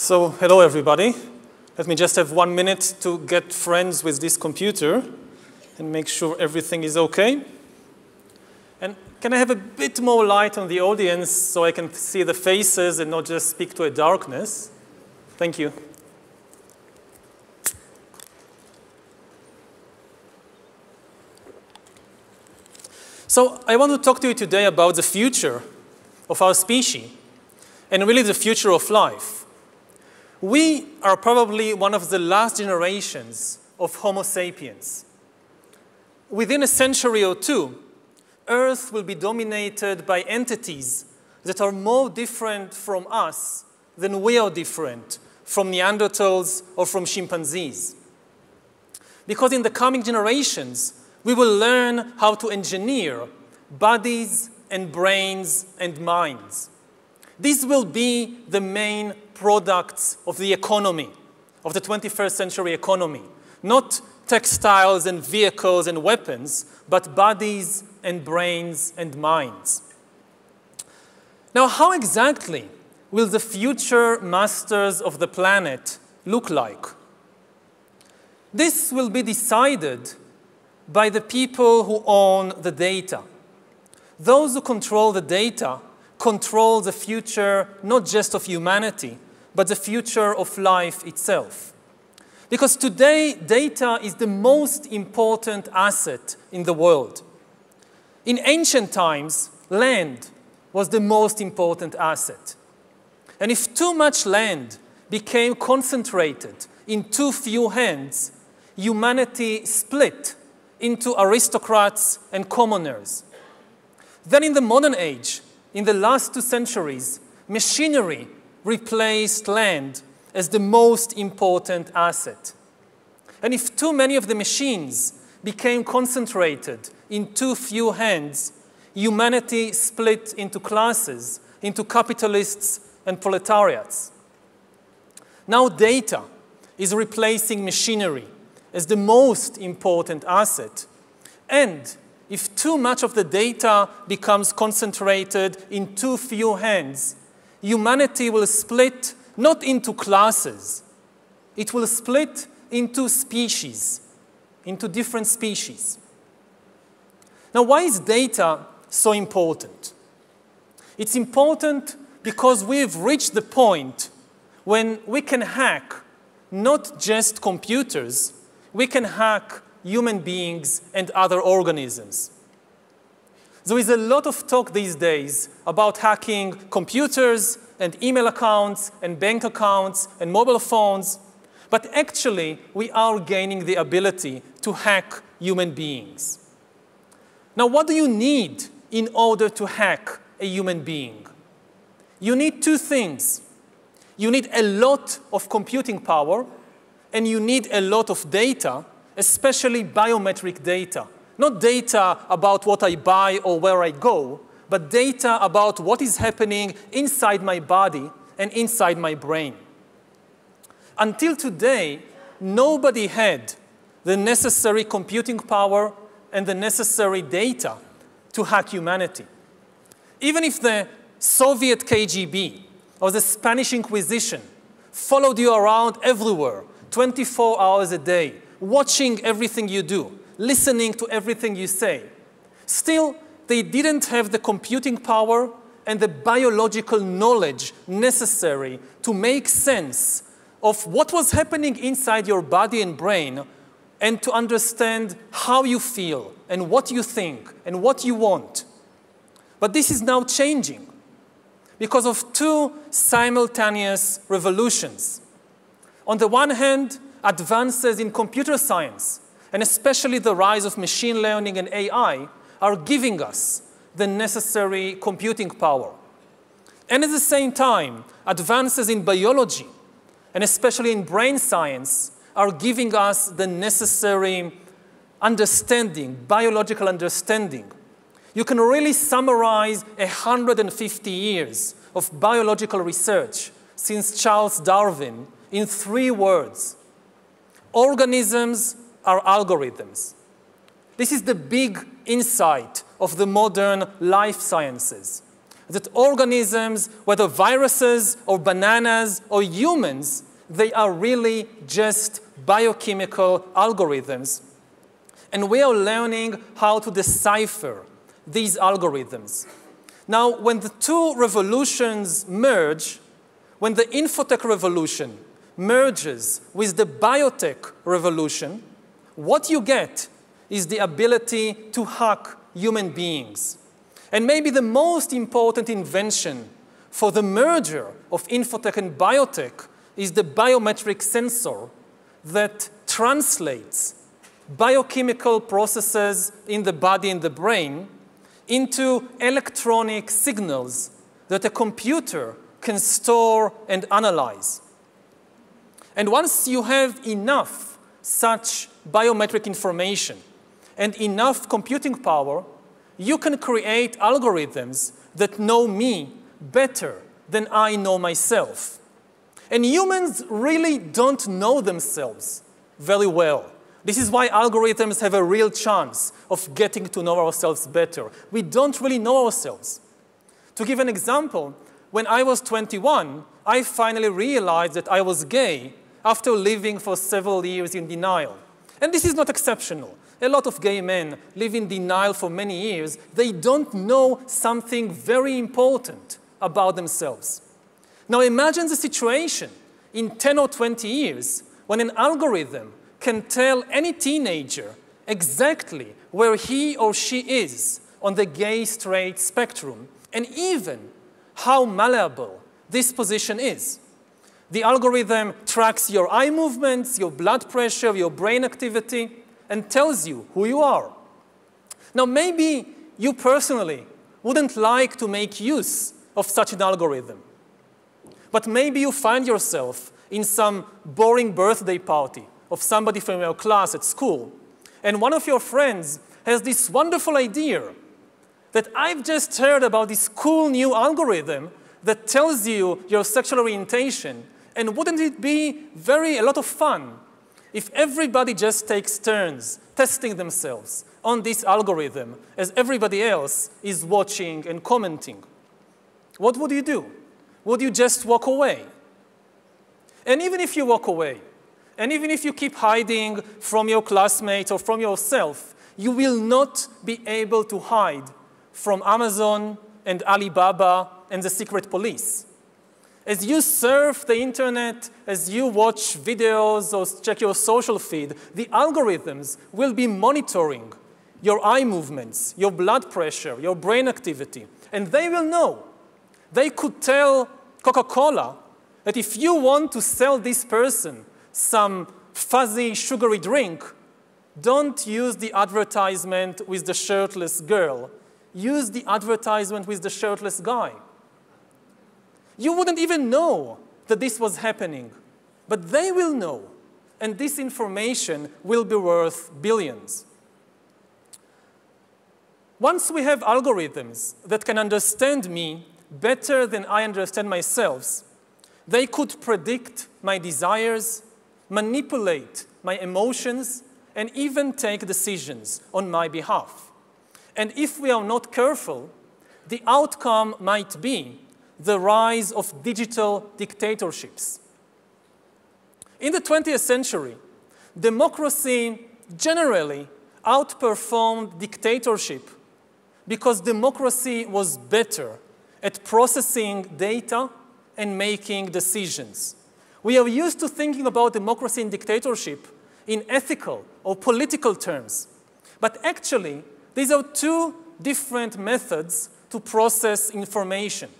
So, hello everybody. Let me just have one minute to get friends with this computer and make sure everything is okay. And can I have a bit more light on the audience so I can see the faces and not just speak to a darkness? Thank you. So I want to talk to you today about the future of our species and really the future of life. We are probably one of the last generations of Homo sapiens. Within a century or two, Earth will be dominated by entities that are more different from us than we are different from Neanderthals or from chimpanzees. Because in the coming generations, we will learn how to engineer bodies and brains and minds. These will be the main products of the economy, of the 21st century economy. Not textiles and vehicles and weapons, but bodies and brains and minds. Now, how exactly will the future masters of the planet look like? This will be decided by the people who own the data. Those who control the data control the future not just of humanity, but the future of life itself. Because today, data is the most important asset in the world. In ancient times, land was the most important asset. And if too much land became concentrated in too few hands, humanity split into aristocrats and commoners. Then in the modern age, in the last two centuries, machinery replaced land as the most important asset. And if too many of the machines became concentrated in too few hands, humanity split into classes, into capitalists and proletariats. Now data is replacing machinery as the most important asset, and if too much of the data becomes concentrated in too few hands, humanity will split not into classes, it will split into species, into different species. Now, why is data so important? It's important because we've reached the point when we can hack not just computers, we can hack human beings and other organisms. There is a lot of talk these days about hacking computers and email accounts and bank accounts and mobile phones, but actually we are gaining the ability to hack human beings. Now, what do you need in order to hack a human being? You need two things. You need a lot of computing power, and you need a lot of data especially biometric data. Not data about what I buy or where I go, but data about what is happening inside my body and inside my brain. Until today, nobody had the necessary computing power and the necessary data to hack humanity. Even if the Soviet KGB or the Spanish Inquisition followed you around everywhere, 24 hours a day, watching everything you do, listening to everything you say. Still, they didn't have the computing power and the biological knowledge necessary to make sense of what was happening inside your body and brain and to understand how you feel and what you think and what you want. But this is now changing because of two simultaneous revolutions. On the one hand, advances in computer science, and especially the rise of machine learning and AI, are giving us the necessary computing power. And at the same time, advances in biology, and especially in brain science, are giving us the necessary understanding, biological understanding. You can really summarize 150 years of biological research since Charles Darwin in three words organisms are algorithms. This is the big insight of the modern life sciences, that organisms, whether viruses or bananas or humans, they are really just biochemical algorithms. And we are learning how to decipher these algorithms. Now, when the two revolutions merge, when the infotech revolution merges with the biotech revolution, what you get is the ability to hack human beings. And maybe the most important invention for the merger of infotech and biotech is the biometric sensor that translates biochemical processes in the body and the brain into electronic signals that a computer can store and analyze. And once you have enough such biometric information and enough computing power, you can create algorithms that know me better than I know myself. And humans really don't know themselves very well. This is why algorithms have a real chance of getting to know ourselves better. We don't really know ourselves. To give an example, when I was 21, I finally realized that I was gay after living for several years in denial. And this is not exceptional. A lot of gay men live in denial for many years. They don't know something very important about themselves. Now imagine the situation in 10 or 20 years when an algorithm can tell any teenager exactly where he or she is on the gay straight spectrum and even how malleable this position is. The algorithm tracks your eye movements, your blood pressure, your brain activity, and tells you who you are. Now, maybe you personally wouldn't like to make use of such an algorithm. But maybe you find yourself in some boring birthday party of somebody from your class at school, and one of your friends has this wonderful idea that I've just heard about this cool new algorithm that tells you your sexual orientation and wouldn't it be very, a lot of fun if everybody just takes turns testing themselves on this algorithm as everybody else is watching and commenting? What would you do? Would you just walk away? And even if you walk away, and even if you keep hiding from your classmates or from yourself, you will not be able to hide from Amazon and Alibaba and the secret police. As you surf the internet, as you watch videos or check your social feed, the algorithms will be monitoring your eye movements, your blood pressure, your brain activity, and they will know. They could tell Coca-Cola that if you want to sell this person some fuzzy, sugary drink, don't use the advertisement with the shirtless girl. Use the advertisement with the shirtless guy. You wouldn't even know that this was happening, but they will know. And this information will be worth billions. Once we have algorithms that can understand me better than I understand myself, they could predict my desires, manipulate my emotions, and even take decisions on my behalf. And if we are not careful, the outcome might be the rise of digital dictatorships. In the 20th century, democracy generally outperformed dictatorship because democracy was better at processing data and making decisions. We are used to thinking about democracy and dictatorship in ethical or political terms, but actually, these are two different methods to process information.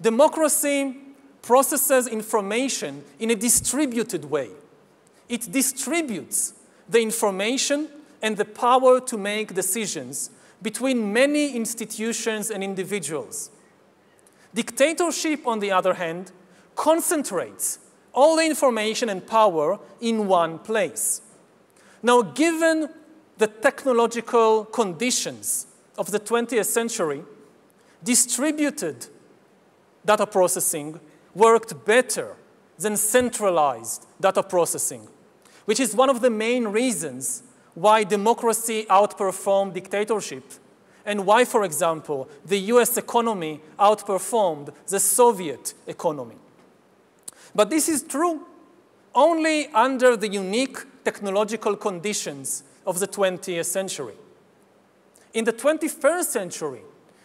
Democracy processes information in a distributed way. It distributes the information and the power to make decisions between many institutions and individuals. Dictatorship, on the other hand, concentrates all the information and power in one place. Now, given the technological conditions of the 20th century, distributed data processing worked better than centralized data processing, which is one of the main reasons why democracy outperformed dictatorship and why, for example, the US economy outperformed the Soviet economy. But this is true only under the unique technological conditions of the 20th century. In the 21st century,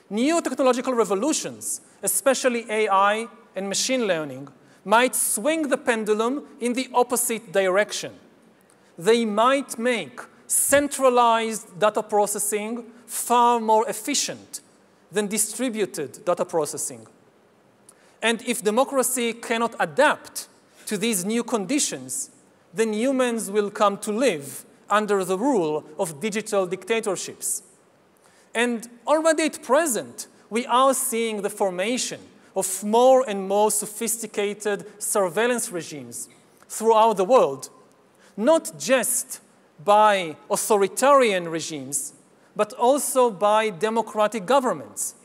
new technological revolutions especially AI and machine learning, might swing the pendulum in the opposite direction. They might make centralized data processing far more efficient than distributed data processing. And if democracy cannot adapt to these new conditions, then humans will come to live under the rule of digital dictatorships. And already at present, we are seeing the formation of more and more sophisticated surveillance regimes throughout the world, not just by authoritarian regimes, but also by democratic governments.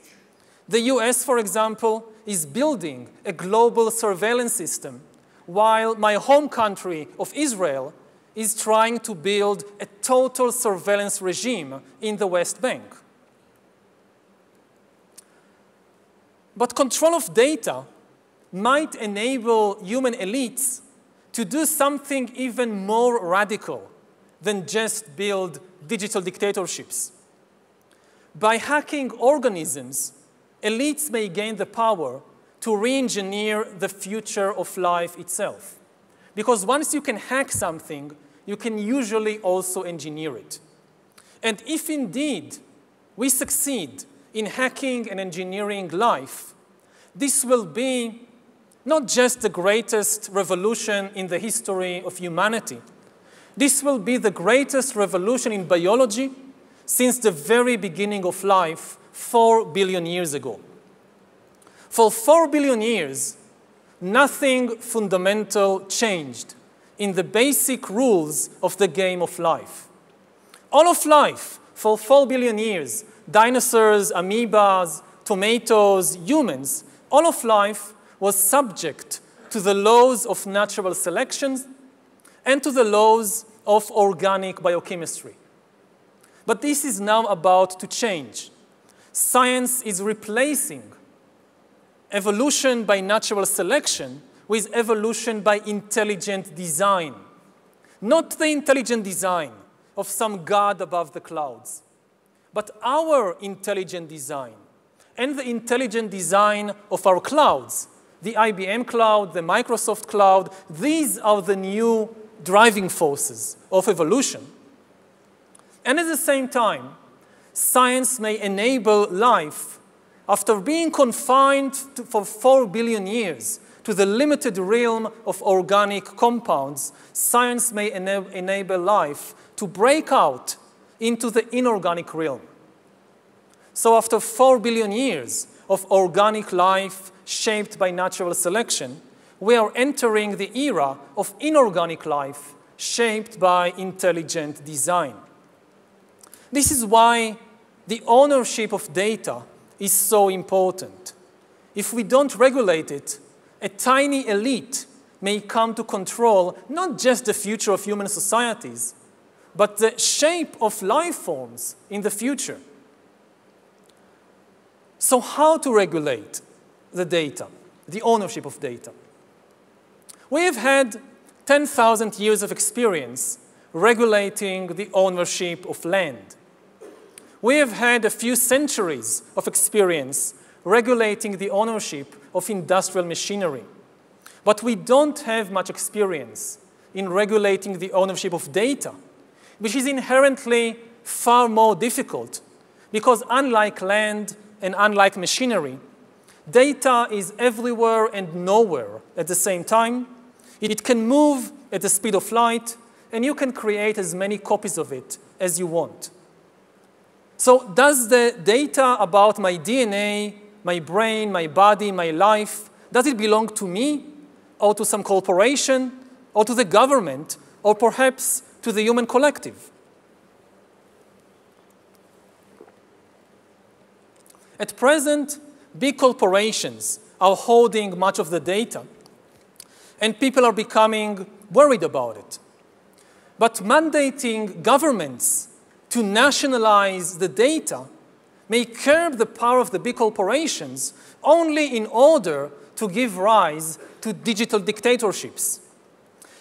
The US, for example, is building a global surveillance system, while my home country of Israel is trying to build a total surveillance regime in the West Bank. But control of data might enable human elites to do something even more radical than just build digital dictatorships. By hacking organisms, elites may gain the power to re-engineer the future of life itself. Because once you can hack something, you can usually also engineer it. And if indeed we succeed in hacking and engineering life, this will be not just the greatest revolution in the history of humanity. This will be the greatest revolution in biology since the very beginning of life, four billion years ago. For four billion years, nothing fundamental changed in the basic rules of the game of life. All of life, for four billion years, dinosaurs, amoebas, tomatoes, humans, all of life was subject to the laws of natural selection and to the laws of organic biochemistry. But this is now about to change. Science is replacing evolution by natural selection with evolution by intelligent design. Not the intelligent design of some god above the clouds, but our intelligent design and the intelligent design of our clouds, the IBM cloud, the Microsoft cloud, these are the new driving forces of evolution. And at the same time, science may enable life after being confined to, for 4 billion years to the limited realm of organic compounds, science may enable life to break out into the inorganic realm. So, after 4 billion years of organic life shaped by natural selection, we are entering the era of inorganic life shaped by intelligent design. This is why the ownership of data is so important. If we don't regulate it, a tiny elite may come to control not just the future of human societies, but the shape of life forms in the future. So how to regulate the data, the ownership of data? We have had 10,000 years of experience regulating the ownership of land. We have had a few centuries of experience regulating the ownership of industrial machinery. But we don't have much experience in regulating the ownership of data which is inherently far more difficult because unlike land and unlike machinery, data is everywhere and nowhere at the same time. It can move at the speed of light, and you can create as many copies of it as you want. So does the data about my DNA, my brain, my body, my life, does it belong to me or to some corporation or to the government or perhaps to the human collective. At present, big corporations are holding much of the data, and people are becoming worried about it. But mandating governments to nationalize the data may curb the power of the big corporations only in order to give rise to digital dictatorships.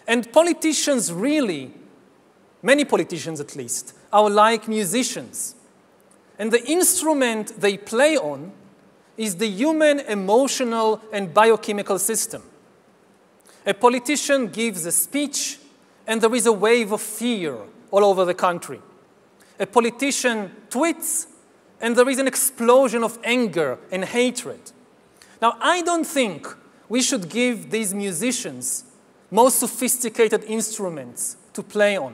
And politicians really many politicians at least, are like musicians. And the instrument they play on is the human emotional and biochemical system. A politician gives a speech, and there is a wave of fear all over the country. A politician tweets, and there is an explosion of anger and hatred. Now, I don't think we should give these musicians most sophisticated instruments to play on.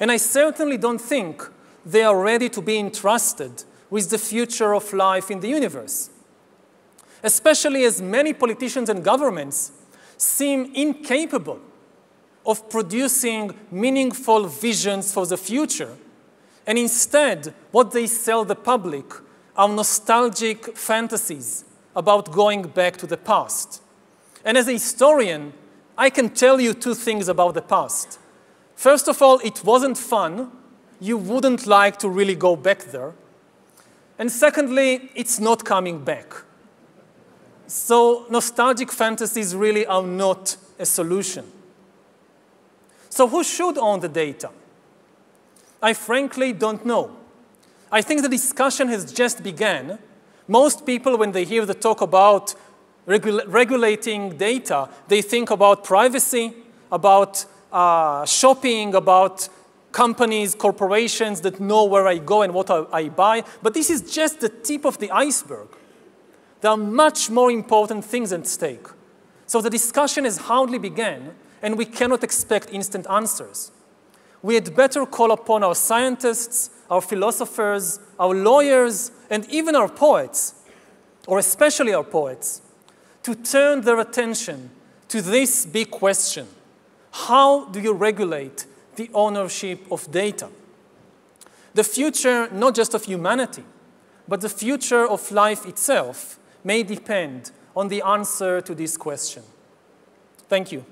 And I certainly don't think they are ready to be entrusted with the future of life in the universe, especially as many politicians and governments seem incapable of producing meaningful visions for the future. And instead, what they sell the public are nostalgic fantasies about going back to the past. And as a historian, I can tell you two things about the past. First of all, it wasn't fun. You wouldn't like to really go back there. And secondly, it's not coming back. So nostalgic fantasies really are not a solution. So who should own the data? I frankly don't know. I think the discussion has just begun. Most people, when they hear the talk about regulating data, they think about privacy, about uh, shopping, about companies, corporations that know where I go and what I, I buy. But this is just the tip of the iceberg. There are much more important things at stake. So the discussion has hardly begun, and we cannot expect instant answers. We had better call upon our scientists, our philosophers, our lawyers, and even our poets, or especially our poets, to turn their attention to this big question how do you regulate the ownership of data? The future, not just of humanity, but the future of life itself may depend on the answer to this question. Thank you.